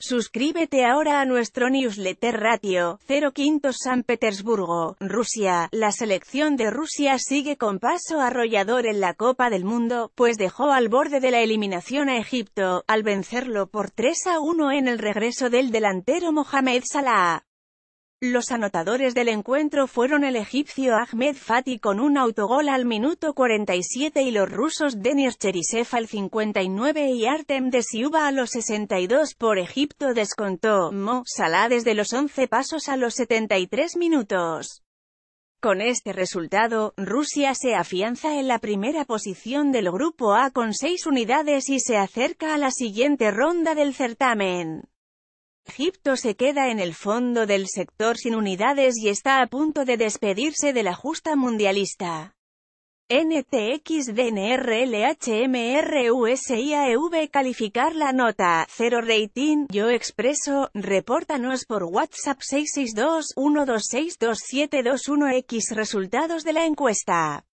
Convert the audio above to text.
Suscríbete ahora a nuestro newsletter Ratio, 05 San Petersburgo, Rusia. La selección de Rusia sigue con paso arrollador en la Copa del Mundo, pues dejó al borde de la eliminación a Egipto, al vencerlo por 3 a 1 en el regreso del delantero Mohamed Salah. Los anotadores del encuentro fueron el egipcio Ahmed Fati con un autogol al minuto 47 y los rusos Denis Cherisev al 59 y Artem Desiuba a los 62 por Egipto descontó Mo Salah desde los 11 pasos a los 73 minutos. Con este resultado, Rusia se afianza en la primera posición del Grupo A con 6 unidades y se acerca a la siguiente ronda del certamen. Egipto se queda en el fondo del sector sin unidades y está a punto de despedirse de la justa mundialista. NTXDNRLHMRUSIAEV calificar la nota, Cero rating, yo expreso, repórtanos por WhatsApp 662-1262721X resultados de la encuesta.